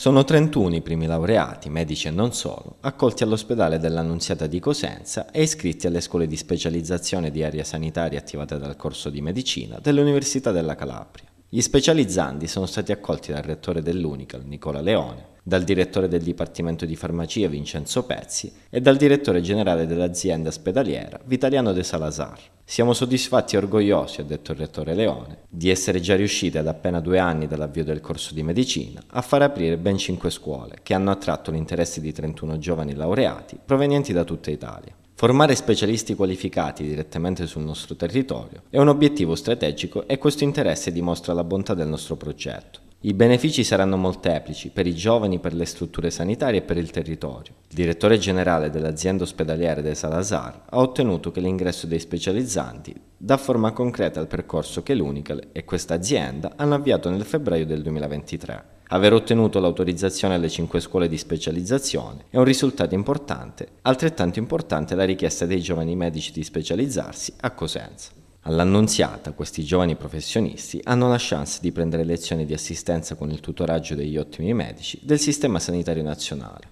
Sono 31 i primi laureati, medici e non solo, accolti all'ospedale dell'Annunziata di Cosenza e iscritti alle scuole di specializzazione di area sanitaria attivate dal corso di medicina dell'Università della Calabria. Gli specializzandi sono stati accolti dal rettore dell'Unical, Nicola Leone, dal direttore del Dipartimento di Farmacia Vincenzo Pezzi e dal direttore generale dell'azienda ospedaliera Vitaliano De Salazar. Siamo soddisfatti e orgogliosi, ha detto il rettore Leone, di essere già riusciti ad appena due anni dall'avvio del corso di medicina a far aprire ben cinque scuole che hanno attratto l'interesse di 31 giovani laureati provenienti da tutta Italia. Formare specialisti qualificati direttamente sul nostro territorio è un obiettivo strategico e questo interesse dimostra la bontà del nostro progetto. I benefici saranno molteplici per i giovani, per le strutture sanitarie e per il territorio. Il direttore generale dell'azienda ospedaliere De Salazar ha ottenuto che l'ingresso dei specializzanti dà forma concreta al percorso che l'Unical e questa azienda hanno avviato nel febbraio del 2023. Aver ottenuto l'autorizzazione alle 5 scuole di specializzazione è un risultato importante, altrettanto importante è la richiesta dei giovani medici di specializzarsi a Cosenza. All'annunziata, questi giovani professionisti hanno la chance di prendere lezioni di assistenza con il tutoraggio degli ottimi medici del Sistema Sanitario Nazionale,